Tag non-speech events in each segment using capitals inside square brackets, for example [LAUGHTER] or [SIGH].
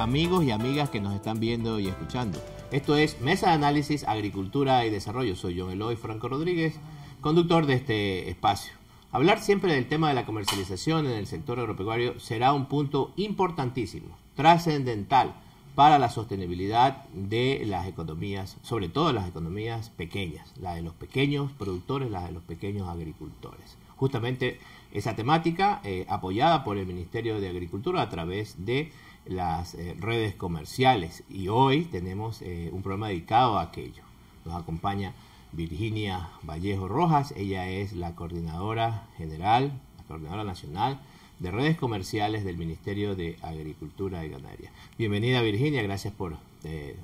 amigos y amigas que nos están viendo y escuchando. Esto es Mesa de Análisis, Agricultura y Desarrollo. Soy John Eloy Franco Rodríguez, conductor de este espacio. Hablar siempre del tema de la comercialización en el sector agropecuario será un punto importantísimo, trascendental para la sostenibilidad de las economías, sobre todo las economías pequeñas, las de los pequeños productores, las de los pequeños agricultores. Justamente esa temática eh, apoyada por el Ministerio de Agricultura a través de las eh, redes comerciales y hoy tenemos eh, un programa dedicado a aquello. Nos acompaña Virginia Vallejo Rojas, ella es la coordinadora general, la coordinadora nacional de redes comerciales del Ministerio de Agricultura y Ganadería. Bienvenida Virginia, gracias por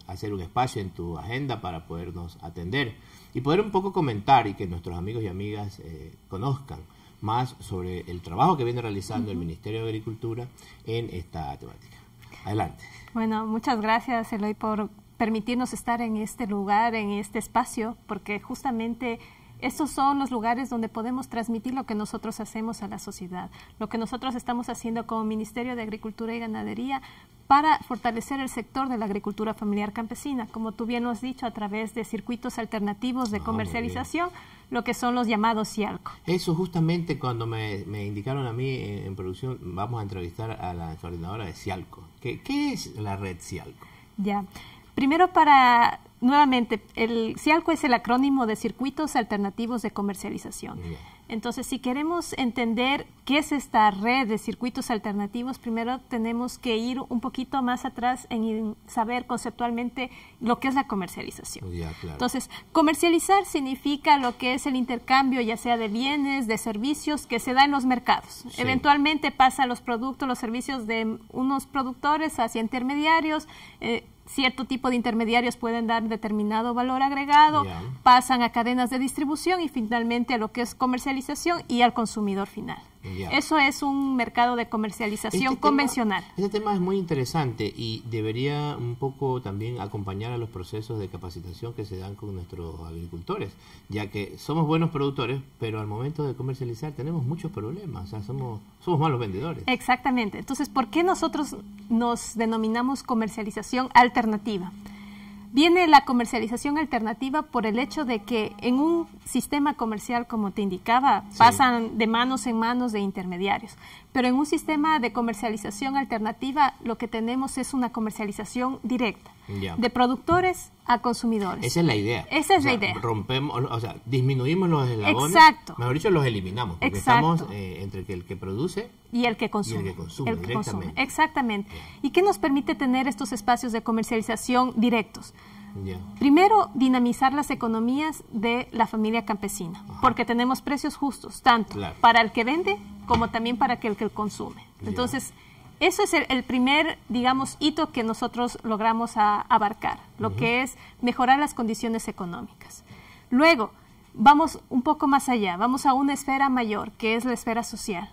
hacer un espacio en tu agenda para podernos atender y poder un poco comentar y que nuestros amigos y amigas conozcan más sobre el trabajo que viene realizando el Ministerio de Agricultura en esta temática. Adelante. Bueno, muchas gracias Eloy por permitirnos estar en este lugar, en este espacio, porque justamente estos son los lugares donde podemos transmitir lo que nosotros hacemos a la sociedad, lo que nosotros estamos haciendo como Ministerio de Agricultura y Ganadería para fortalecer el sector de la agricultura familiar campesina, como tú bien lo has dicho, a través de circuitos alternativos de ah, comercialización lo que son los llamados Cialco. Eso justamente cuando me, indicaron a mí en, producción, vamos a entrevistar a la coordinadora de CIALCO. ¿Qué, es la red CIALCO? Ya. Primero para, nuevamente, el CIALCO es el acrónimo de Circuitos Alternativos de Comercialización. Entonces, si queremos entender qué es esta red de circuitos alternativos, primero tenemos que ir un poquito más atrás en saber conceptualmente lo que es la comercialización. Oh, Entonces, comercializar significa lo que es el intercambio, ya sea de bienes, de servicios, que se da en los mercados. Eventualmente pasa los productos, los servicios de unos productores hacia intermediarios. Eh, cierto tipo de intermediarios pueden dar determinado valor agregado, pasan a cadenas de distribución y finalmente a lo que es comercialización y al consumidor final. Eso es un mercado de comercialización este convencional. este tema es muy interesante y debería un poco también acompañar a los procesos de capacitación que se dan con nuestros agricultores, ya que somos buenos productores, pero al momento de comercializar tenemos muchos problemas, o sea, somos, somos malos vendedores. Exactamente. Entonces, ¿por qué nosotros nos denominamos comercialización alternativa? viene la comercialización alternativa por el hecho de que en un sistema comercial, como te indicaba, pasan de manos en manos de intermediarios. Pero en un sistema de comercialización alternativa, lo que tenemos es una comercialización directa, de productores a consumidores. Esa es la idea. Esa es la idea. Rompemos, o sea, disminuimos los eslabones. Exacto. Mejor dicho, los eliminamos. Porque estamos eh, entre el que produce y el que consume. Y el que consume, Exactamente. ¿Y qué nos permite tener estos espacios de comercialización directos? Primero, dinamizar las economías de la familia campesina, porque tenemos precios justos, tanto para el que vende como también para aquel que el consume. Entonces, eso es el, primer, digamos, hito que nosotros logramos abarcar, lo que es mejorar las condiciones económicas. Luego, vamos un poco más allá, vamos a una esfera mayor, que es la esfera social.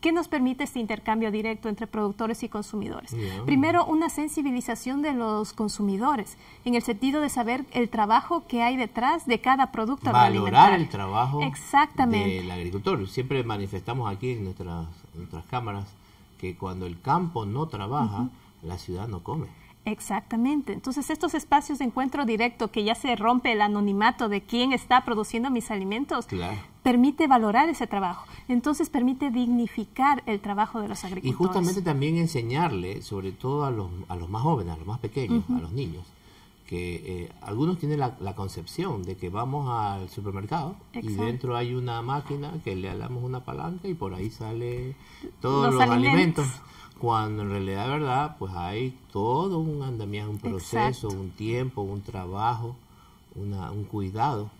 ¿Qué nos permite este intercambio directo entre productores y consumidores? Primero, una sensibilización de los consumidores, en el sentido de saber el trabajo que hay detrás de cada producto Valorar el trabajo Exactamente. del agricultor. Siempre manifestamos aquí en nuestras, nuestras cámaras que cuando el campo no trabaja, la ciudad no come. Exactamente. Entonces, estos espacios de encuentro directo que ya se rompe el anonimato de quién está produciendo mis alimentos, permite valorar ese trabajo. Entonces, permite dignificar el trabajo de los agricultores. Y justamente también enseñarle, sobre todo a los, a los más jóvenes, a los más pequeños, a los niños, que eh, algunos tienen la, concepción de que vamos al supermercado y dentro hay una máquina que le damos una palanca y por ahí sale todos los, alimentos cuando en realidad, ¿verdad? Pues hay todo un andamiaje, un proceso, un tiempo, un trabajo, un cuidado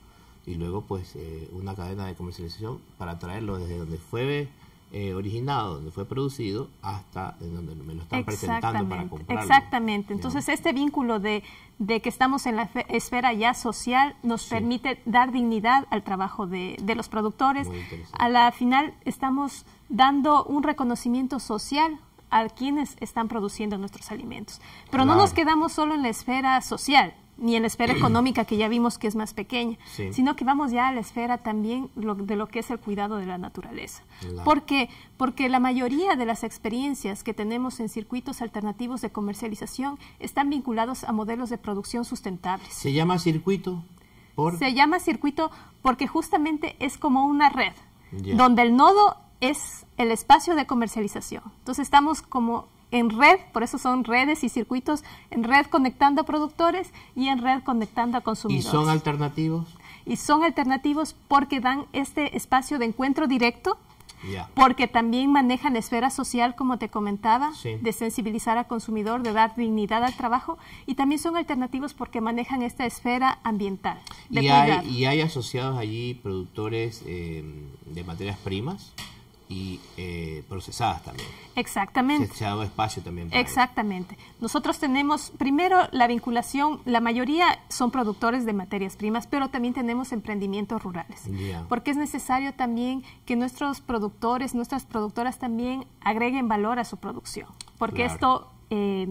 y luego pues eh, una cadena de comercialización para traerlo desde donde fue eh, originado, donde fue producido, hasta donde me lo están presentando para comprarlo. Exactamente. Entonces este vínculo de, que estamos en la esfera ya social nos permite dar dignidad al trabajo de, de los productores. A la final estamos dando un reconocimiento social a quienes están produciendo nuestros alimentos. Pero no nos quedamos solo en la esfera social, ni en la esfera [CLEARS THROAT] económica que ya vimos que es más pequeña, sino que vamos ya a la esfera también de lo que es el cuidado de la naturaleza. Porque la mayoría de las experiencias que tenemos en circuitos alternativos de comercialización están vinculados a modelos de producción sustentables. ¿Se llama circuito? Se llama circuito porque justamente es como una red, donde el nodo es el espacio de comercialización. Entonces estamos como en red, por eso son redes y circuitos, en red conectando a productores y en red conectando a consumidores. ¿Y son alternativos? Y son alternativos porque dan este espacio de encuentro directo, porque también manejan la esfera social, como te comentaba, de sensibilizar al consumidor, de dar dignidad al trabajo, y también son alternativos porque manejan esta esfera ambiental. ¿Y, hay, asociados allí productores eh, de materias primas? y eh, procesadas también. Exactamente. Se, ha dado espacio también. Exactamente. Nosotros tenemos, primero, la vinculación, la mayoría son productores de materias primas, pero también tenemos emprendimientos rurales, porque es necesario también que nuestros productores, nuestras productoras también agreguen valor a su producción, porque esto... Eh,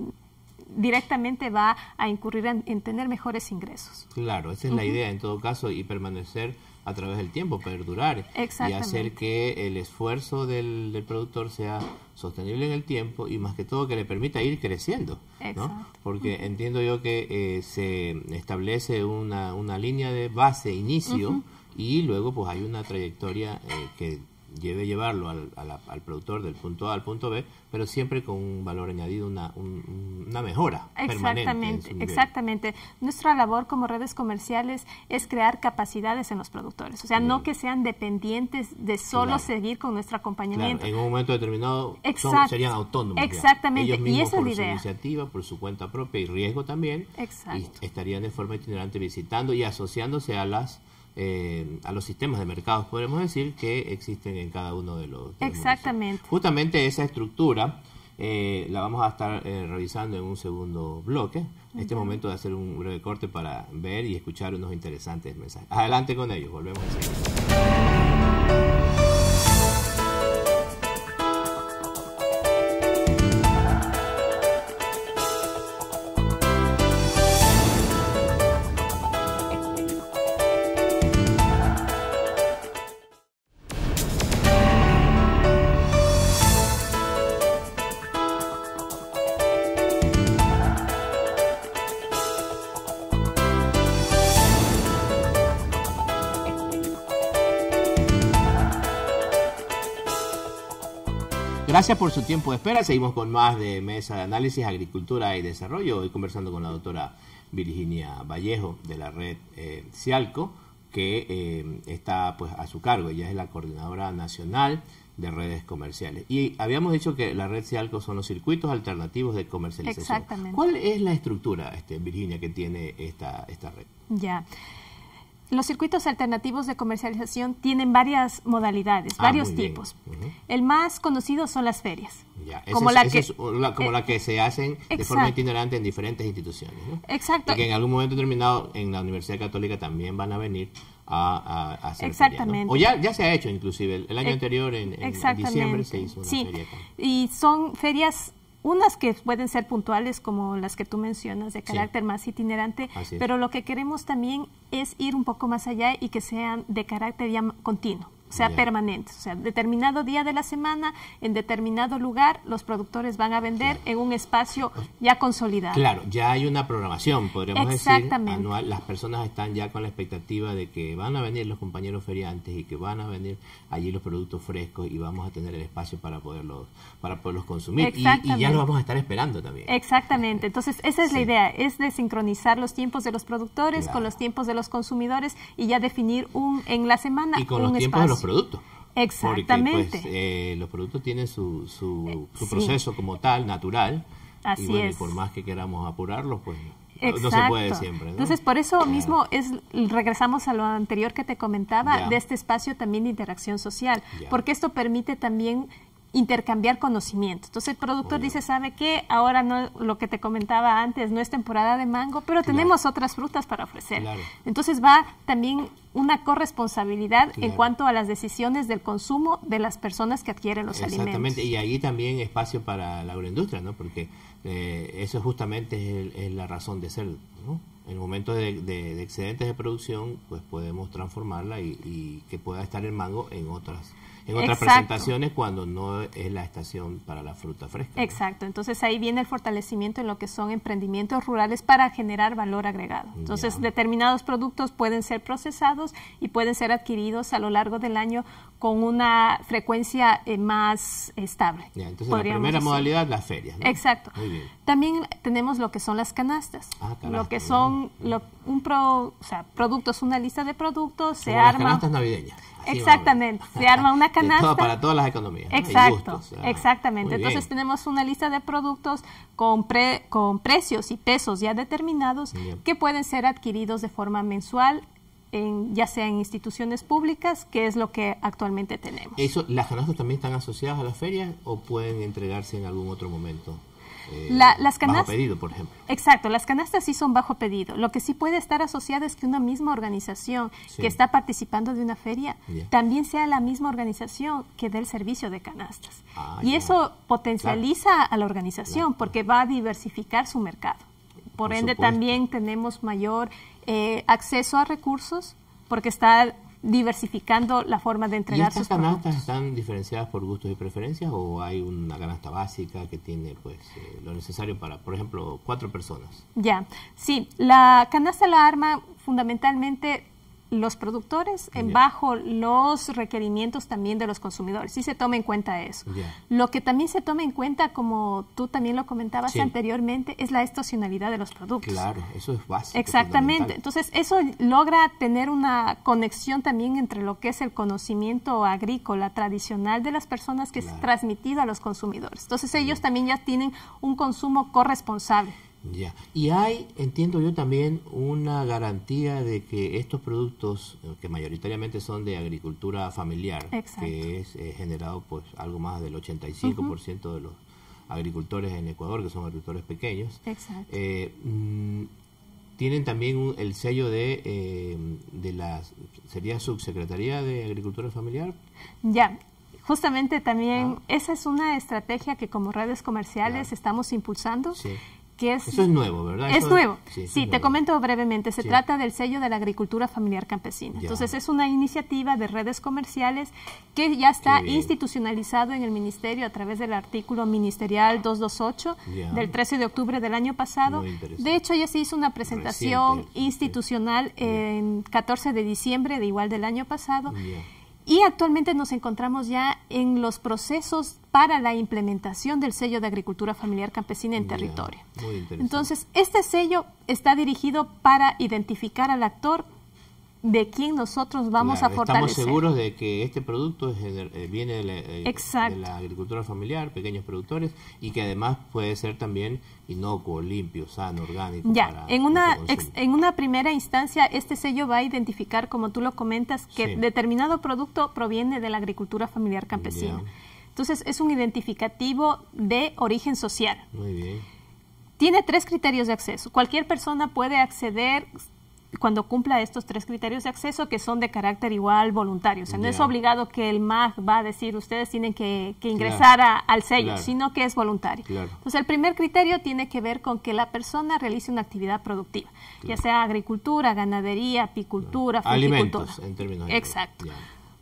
directamente va a incurrir en, tener mejores ingresos. Claro, esa es la idea en todo caso y permanecer a través del tiempo, perdurar y hacer que el esfuerzo del, productor sea sostenible en el tiempo y más que todo que le permita ir creciendo, ¿no? porque entiendo yo que eh, se establece una, una, línea de base, inicio, y luego pues hay una trayectoria eh, que lleve llevarlo al, productor del punto A al punto B, pero siempre con un valor añadido, una, una mejora. Exactamente, exactamente. Nuestra labor como redes comerciales es crear capacidades en los productores, o sea, no mm. que sean dependientes de solo seguir con nuestro acompañamiento. en un momento determinado son, serían autónomos. Exactamente, y esa por es la idea. Su iniciativa, por su cuenta propia y riesgo también, Exacto. y estarían de forma itinerante visitando y asociándose a las eh, a los sistemas de mercados, podemos decir, que existen en cada uno de los. Exactamente. Justamente esa estructura eh, la vamos a estar eh, revisando en un segundo bloque. en Este momento de hacer un breve corte para ver y escuchar unos interesantes mensajes. Adelante con ellos, volvemos Gracias por su tiempo de espera. Seguimos con más de Mesa de Análisis, Agricultura y Desarrollo. Hoy conversando con la doctora Virginia Vallejo de la red eh, Cialco, que eh, está pues a su cargo. Ella es la coordinadora nacional de redes comerciales. Y habíamos dicho que la red Cialco son los circuitos alternativos de comercialización. Exactamente. ¿Cuál es la estructura, este, Virginia, que tiene esta, esta red? Ya. Los circuitos alternativos de comercialización tienen varias modalidades, ah, varios tipos. El más conocido son las ferias. como, la que, eh, como la que se hacen de forma itinerante en diferentes instituciones. Exacto. que en algún momento determinado en la Universidad Católica también van a venir a, a, hacer Exactamente. O ya, ya se ha hecho inclusive, el, año eh, anterior en, diciembre se hizo una sí. Y son ferias unas que pueden ser puntuales como las que tú mencionas de carácter más itinerante, pero lo que queremos también es ir un poco más allá y que sean de carácter ya continuo sea, permanente, O sea, determinado día de la semana, en determinado lugar, los productores van a vender en un espacio ya consolidado. Claro, ya hay una programación, podríamos decir, anual. Las personas están ya con la expectativa de que van a venir los compañeros feriantes y que van a venir allí los productos frescos y vamos a tener el espacio para poderlos, para poderlos consumir. Y, ya lo vamos a estar esperando también. Exactamente. Entonces, esa es la idea, es de sincronizar los tiempos de los productores con los tiempos de los consumidores y ya definir un en la semana con un espacio los productos. Pues, Exactamente. pues, los productos tienen su, su, eh, proceso como tal, natural. Así y bueno, por más que queramos apurarlos, pues No se puede siempre. Entonces, por eso mismo es regresamos a lo anterior que te comentaba, de este espacio también de interacción social, porque esto permite también intercambiar conocimiento. Entonces el productor dice, ¿sabe qué? Ahora no, lo que te comentaba antes, no es temporada de mango, pero tenemos otras frutas para ofrecer. Entonces va también una corresponsabilidad en cuanto a las decisiones del consumo de las personas que adquieren los alimentos. Exactamente, y ahí también espacio para la agroindustria, ¿no? Porque eh, eso justamente es, justamente la razón de ser, ¿no? En momentos momento de, excedentes de producción, pues podemos transformarla y, y que pueda estar el mango en otras en otras presentaciones cuando no es la estación para la fruta fresca. Exacto, entonces ahí viene el fortalecimiento en lo que son emprendimientos rurales para generar valor agregado. Entonces determinados productos pueden ser procesados y pueden ser adquiridos a lo largo del año con una frecuencia eh, más estable. entonces la primera modalidad, las ferias. Exacto. También tenemos lo que son las canastas, ah, lo que son un pro, sea, productos, una lista de productos, se arma... Las canastas navideñas. Exactamente, se arma una canasta. para todas las economías. Exacto, exactamente. Entonces tenemos una lista de productos con, pre, con precios y pesos ya determinados que pueden ser adquiridos de forma mensual. En, ya sea en instituciones públicas, que es lo que actualmente tenemos. Eso, ¿Las canastas también están asociadas a la feria o pueden entregarse en algún otro momento? Eh, las canastas, bajo pedido, por ejemplo. Exacto, las canastas sí son bajo pedido. Lo que sí puede estar asociado es que una misma organización que está participando de una feria también sea la misma organización que dé el servicio de canastas. Ah, y eso potencializa a la organización porque va a diversificar su mercado. Por, ende, también tenemos mayor eh, acceso a recursos porque está diversificando la forma de entregar sus canastas están diferenciadas por gustos y preferencias o hay una canasta básica que tiene pues eh, lo necesario para, por ejemplo, cuatro personas? Ya, sí, la canasta la arma fundamentalmente los productores, bajo los requerimientos también de los consumidores. Sí se toma en cuenta eso. Lo que también se toma en cuenta, como tú también lo comentabas anteriormente, es la estacionalidad de los productos. Claro, eso es básico. Exactamente. Entonces, eso logra tener una conexión también entre lo que es el conocimiento agrícola tradicional de las personas que es transmitido a los consumidores. Entonces, ellos también ya tienen un consumo corresponsable. Ya. Y hay, entiendo yo también, una garantía de que estos productos, eh, que mayoritariamente son de agricultura familiar, que es eh, generado por algo más del 85% de los agricultores en Ecuador, que son agricultores pequeños, eh, mm, tienen también el sello de, de la, ¿sería Subsecretaría de Agricultura Familiar? Ya, justamente también ah. esa es una estrategia que como redes comerciales estamos impulsando. Sí es... Eso es nuevo, ¿verdad? Es nuevo. Sí, te comento brevemente. Se trata del sello de la agricultura familiar campesina. Entonces, es una iniciativa de redes comerciales que ya está institucionalizado en el Ministerio a través del artículo ministerial 228 del 13 de octubre del año pasado. De hecho, ya se hizo una presentación institucional en 14 de diciembre de igual del año pasado. Y actualmente nos encontramos ya en los procesos para la implementación del sello de agricultura familiar campesina en territorio. Entonces, este sello está dirigido para identificar al actor de quién nosotros vamos a fortalecer. Estamos seguros de que este producto eh, viene de la, eh, agricultura familiar, pequeños productores, y que además puede ser también inocuo, limpio, sano, orgánico. Ya, en, una, en una primera instancia este sello va a identificar, como tú lo comentas, que determinado producto proviene de la agricultura familiar campesina. Entonces es un identificativo de origen social. Muy bien. Tiene tres criterios de acceso. Cualquier persona puede acceder cuando cumpla estos tres criterios de acceso que son de carácter igual voluntario. O sea, no es obligado que el MAG va a decir ustedes tienen que, ingresar al sello, sino que es voluntario. Entonces, el primer criterio tiene que ver con que la persona realice una actividad productiva, ya sea agricultura, ganadería, apicultura, Alimentos, en términos Exacto.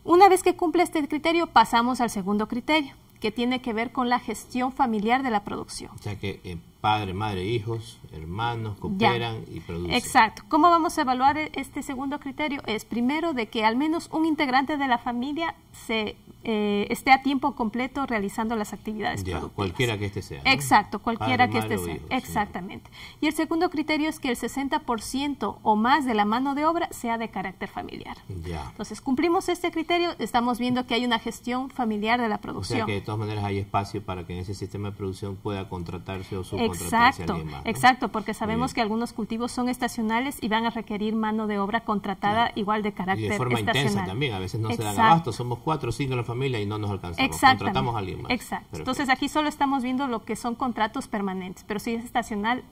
Una vez que cumple este criterio, pasamos al segundo criterio, que tiene que ver con la gestión familiar de la producción. O sea, que... Eh, padre, madre, hijos, hermanos, cooperan y producen. Exacto. ¿Cómo vamos a evaluar e-, este segundo criterio? Es primero de que al menos un integrante de la familia se eh, esté a tiempo completo realizando las actividades cualquiera que este sea. Exacto, cualquiera que este sea. Exactamente. Y el segundo criterio es que el 60% o más de la mano de obra sea de carácter familiar. Entonces, cumplimos este criterio, estamos viendo que hay una gestión familiar de la producción. O sea que de todas maneras hay espacio para que en ese sistema de producción pueda contratarse o subcontratarse exacto, a alguien Exacto, porque sabemos que algunos cultivos son estacionales y van a requerir mano de obra contratada igual de carácter y de forma intensa también, a veces no se dan abasto, somos cuatro o cinco en la familia y no nos alcanzamos. Contratamos a alguien Exacto. Entonces aquí solo estamos viendo lo que son contratos permanentes, pero si es estacional,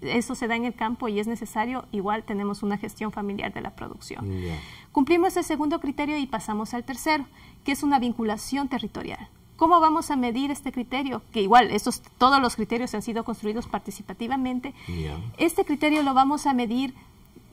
eso se da en el campo y es necesario, igual tenemos una gestión familiar de la producción. Cumplimos el segundo criterio y pasamos al tercero, que es una vinculación territorial. ¿Cómo vamos a medir este criterio? Que igual, estos, todos los criterios han sido construidos participativamente. Este criterio lo vamos a medir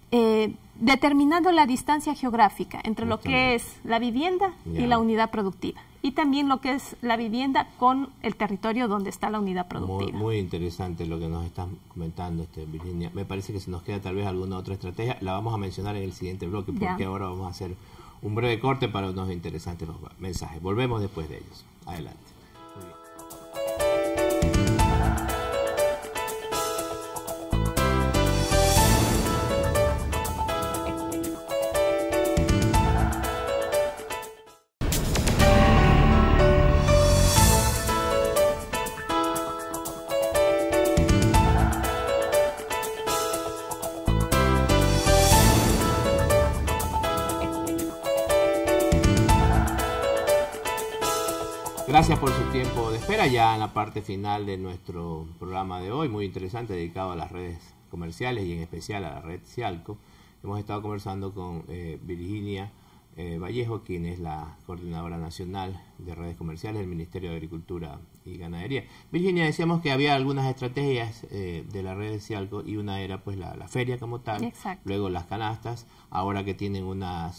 eh, determinando la distancia geográfica entre lo que es la vivienda y la unidad productiva y también lo que es la vivienda con el territorio donde está la unidad productiva. Muy, interesante lo que nos estás comentando, este, Virginia. Me parece que se nos queda tal vez alguna otra estrategia. La vamos a mencionar en el siguiente bloque porque ahora vamos a hacer un breve corte para unos interesantes mensajes. Volvemos después de ellos. Adelante. bien. en la parte final de nuestro programa de hoy, muy interesante, dedicado a las redes comerciales y en especial a la red Cialco. Hemos estado conversando con eh, Virginia eh, Vallejo, quien es la coordinadora nacional de redes comerciales del Ministerio de Agricultura y Ganadería. Virginia, decíamos que había algunas estrategias eh, de la red Cialco y una era pues la, feria como tal, luego las canastas, ahora que tienen una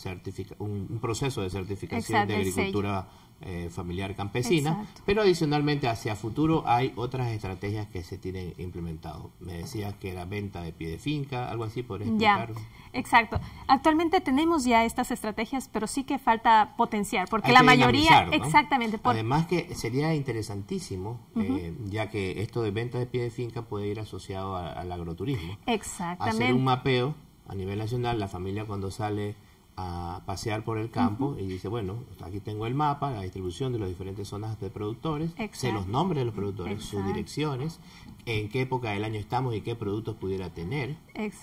un, proceso de certificación de agricultura eh, familiar campesina, pero adicionalmente hacia futuro hay otras estrategias que se tienen implementado. Me decías que era venta de pie de finca, algo así, por explicarlo? Exacto. Actualmente tenemos ya estas estrategias, pero sí que falta potenciar, porque la mayoría, exactamente. Por... Además que sería interesantísimo, eh, ya que esto de venta de pie de finca puede ir asociado al agroturismo. Exactamente. Hacer un mapeo a nivel nacional, la familia cuando sale a pasear por el campo y dice, bueno, aquí tengo el mapa, la distribución de las diferentes zonas de productores, sé los nombres de los productores, sus direcciones, en qué época del año estamos y qué productos pudiera tener.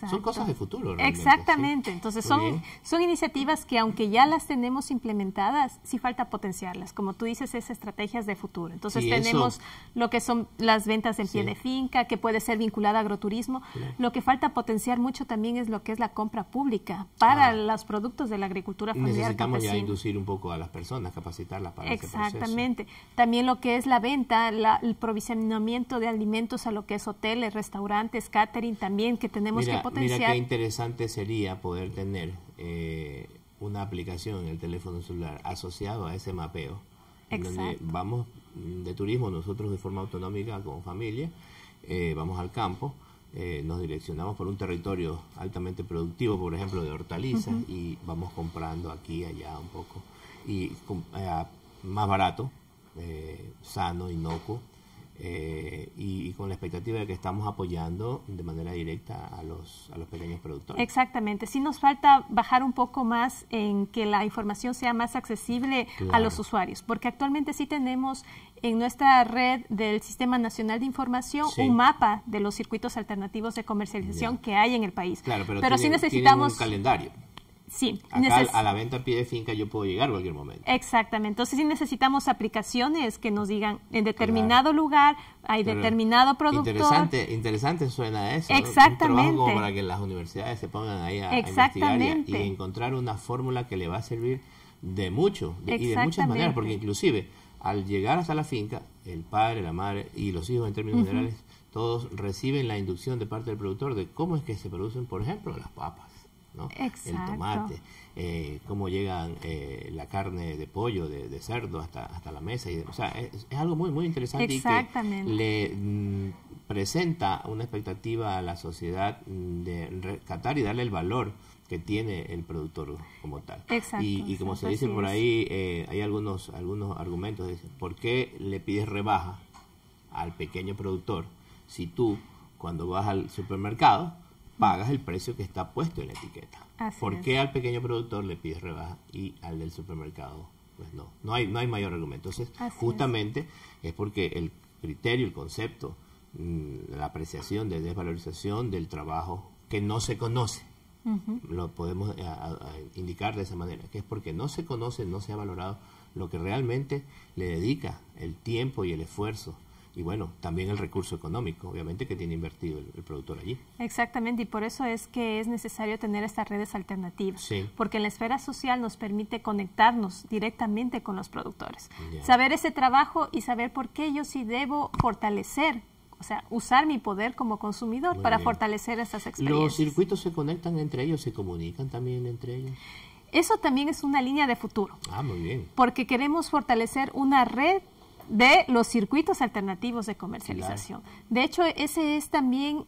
Son cosas de futuro. Realmente, Exactamente. Entonces son, son iniciativas que aunque ya las tenemos implementadas, sí falta potenciarlas. Como tú dices, es estrategias de futuro. Entonces tenemos lo que son las ventas en pie de finca, que puede ser vinculada a agroturismo. Lo que falta potenciar mucho también es lo que es la compra pública para los productos de la agricultura familiar. Necesitamos ya inducir un poco a las personas, capacitarlas para Exactamente. Ese proceso. También lo que es la venta, el provisionamiento de alimentos a lo que es hoteles, restaurantes, catering también, que tenemos que potenciar. Mira qué interesante sería poder tener eh, una aplicación en el teléfono celular asociado a ese mapeo. vamos de turismo nosotros de forma autonómica con familia, eh, vamos al campo, eh, nos direccionamos por un territorio altamente productivo, por ejemplo, de hortalizas, y vamos comprando aquí allá un poco. Y más barato, eh, sano, inocuo, eh, y, con la expectativa de que estamos apoyando de manera directa a los, a los pequeños productores. Exactamente, sí nos falta bajar un poco más en que la información sea más accesible a los usuarios, porque actualmente sí tenemos en nuestra red del Sistema Nacional de Información un mapa de los circuitos alternativos de comercialización que hay en el país. Claro, pero, sí necesitamos un calendario. Sí. a la venta a pie de finca yo puedo llegar en cualquier momento. Exactamente. Entonces si necesitamos aplicaciones que nos digan en determinado lugar hay determinado producto. Interesante, interesante suena eso. Exactamente. como para que las universidades se pongan ahí a, investigar y, encontrar una fórmula que le va a servir de mucho y de muchas maneras, porque inclusive al llegar hasta la finca, el padre, la madre y los hijos en términos generales, todos reciben la inducción de parte del productor de cómo es que se producen, por ejemplo, las papas el tomate, eh, cómo llegan eh, la carne de pollo, de, cerdo hasta, hasta la mesa. Y, o sea, es, algo muy, muy interesante y que le mm, presenta una expectativa a la sociedad mm, de rescatar y darle el valor que tiene el productor como tal. y, como se dice por ahí, eh, hay algunos, algunos argumentos. De, ¿Por qué le pides rebaja al pequeño productor si tú, cuando vas al supermercado, pagas el precio que está puesto en la etiqueta. ¿Por qué al pequeño productor le pides rebaja y al del supermercado? Pues no, no hay, no hay mayor argumento. Entonces, justamente es. porque el criterio, el concepto, mm, la apreciación de desvalorización del trabajo que no se conoce, lo podemos eh, indicar de esa manera, que es porque no se conoce, no se ha valorado lo que realmente le dedica el tiempo y el esfuerzo y bueno, también el recurso económico, obviamente, que tiene invertido el, productor allí. Exactamente, y por eso es que es necesario tener estas redes alternativas, porque en la esfera social nos permite conectarnos directamente con los productores, saber ese trabajo y saber por qué yo sí debo fortalecer. O sea, usar mi poder como consumidor para fortalecer estas experiencias. ¿Los circuitos se conectan entre ellos? ¿Se comunican también entre ellos? Eso también es una línea de futuro. Ah, muy bien. Porque queremos fortalecer una red de los circuitos alternativos de comercialización. De hecho, ese es también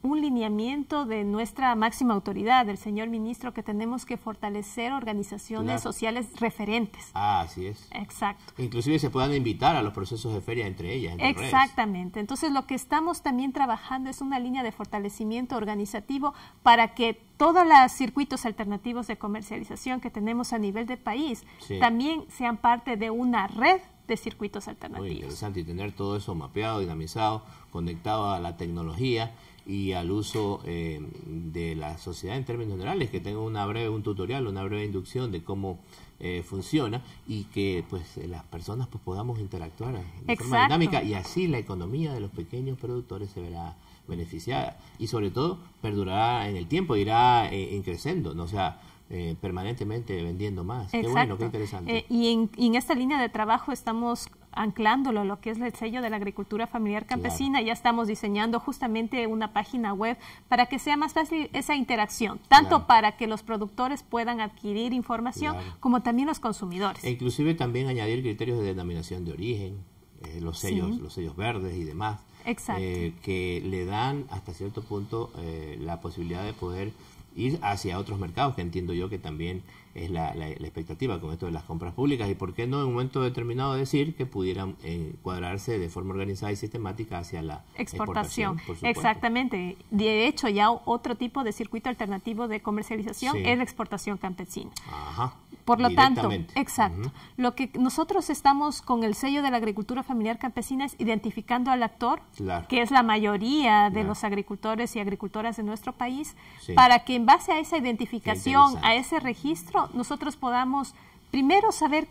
un lineamiento de nuestra máxima autoridad, del señor ministro, que tenemos que fortalecer organizaciones sociales referentes. Ah, así es. Exacto. Inclusive se puedan invitar a los procesos de feria entre ellas. Exactamente. Entonces lo que estamos también trabajando es una línea de fortalecimiento organizativo para que todos los circuitos alternativos de comercialización que tenemos a nivel de país también sean parte de una red de circuitos alternativos. Muy interesante y tener todo eso mapeado, dinamizado, conectado a la tecnología y al uso eh, de la sociedad en términos generales, que tenga una breve, un tutorial, una breve inducción de cómo eh, funciona y que pues las personas pues podamos interactuar de forma dinámica y así la economía de los pequeños productores se verá beneficiada y sobre todo perdurará en el tiempo, irá eh, creciendo, sea, eh, permanentemente vendiendo más. Eh, y, en, esta línea de trabajo estamos anclándolo lo que es el sello de la agricultura familiar campesina. Ya estamos diseñando justamente una página web para que sea más fácil esa interacción, tanto para que los productores puedan adquirir información como también los consumidores. E inclusive también añadir criterios de denominación de origen, eh, los sellos, los sellos verdes y demás, Exacto. que le dan hasta cierto punto la posibilidad de poder ir hacia otros mercados, que entiendo yo que también es la, expectativa con esto de las compras públicas, y por qué no en un momento determinado decir que pudieran eh, cuadrarse de forma organizada y sistemática hacia la exportación. Exactamente. De hecho, ya otro tipo de circuito alternativo de comercialización es la exportación campesina. Ajá. Por lo tanto, exacto. Lo que nosotros estamos con el sello de la agricultura familiar campesina es identificando al actor, que es la mayoría de los agricultores y agricultoras de nuestro país, para que en base a esa identificación, a ese registro, nosotros podamos primero saber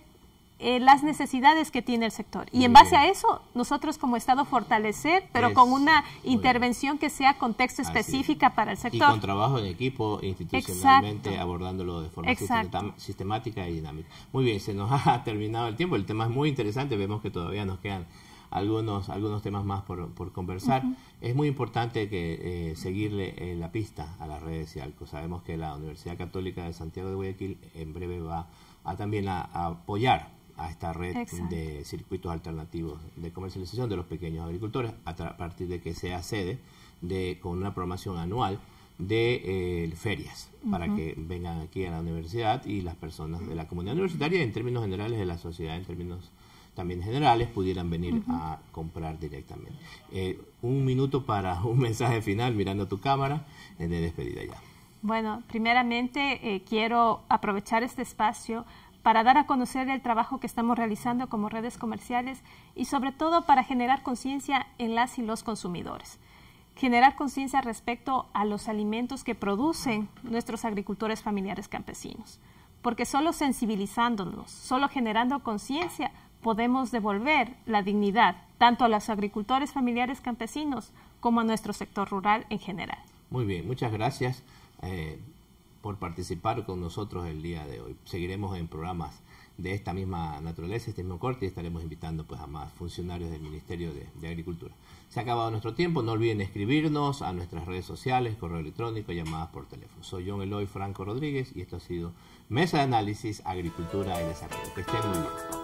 eh, las necesidades que tiene el sector. y en base a eso, nosotros como Estado fortalecer, pero con una intervención que sea contexto específica para el sector. Y con trabajo en equipo, institucionalmente, abordándolo de forma sistemática y dinámica. Muy bien, se nos [LAUGHS] ha terminado el tiempo. El tema es muy interesante, vemos que todavía nos quedan algunos, algunos temas más por, conversar. Es muy importante que eh, seguirle eh, la pista a las redes y Sabemos que la Universidad Católica de Santiago de Guayaquil en breve va a, también a apoyar a esta red de circuitos alternativos de comercialización de los pequeños agricultores a, partir de que sea sede de, con una programación anual de eh, ferias para que vengan aquí a la universidad y las personas de la comunidad universitaria en términos generales de la sociedad en términos también generales pudieran venir a comprar directamente. Eh, un minuto para [LAUGHS] un mensaje final mirando tu cámara eh, de despedida ya. Bueno, primeramente quiero aprovechar este espacio para dar a conocer el trabajo que estamos realizando como redes comerciales y sobre todo para generar conciencia en las y los consumidores. Generar conciencia respecto a los alimentos que producen nuestros agricultores familiares campesinos. Porque solo sensibilizándonos, solo generando conciencia, podemos devolver la dignidad tanto a los agricultores familiares campesinos como a nuestro sector rural en general. Muy bien, muchas gracias. Eh, por participar con nosotros el día de hoy. Seguiremos en programas de esta misma naturaleza, este mismo corte, y estaremos invitando pues, a más funcionarios del Ministerio de, de Agricultura. Se ha acabado nuestro tiempo, no olviden escribirnos a nuestras redes sociales, correo electrónico, llamadas por teléfono. Soy John Eloy Franco Rodríguez y esto ha sido Mesa de Análisis, Agricultura y Desarrollo. Que estén muy bien.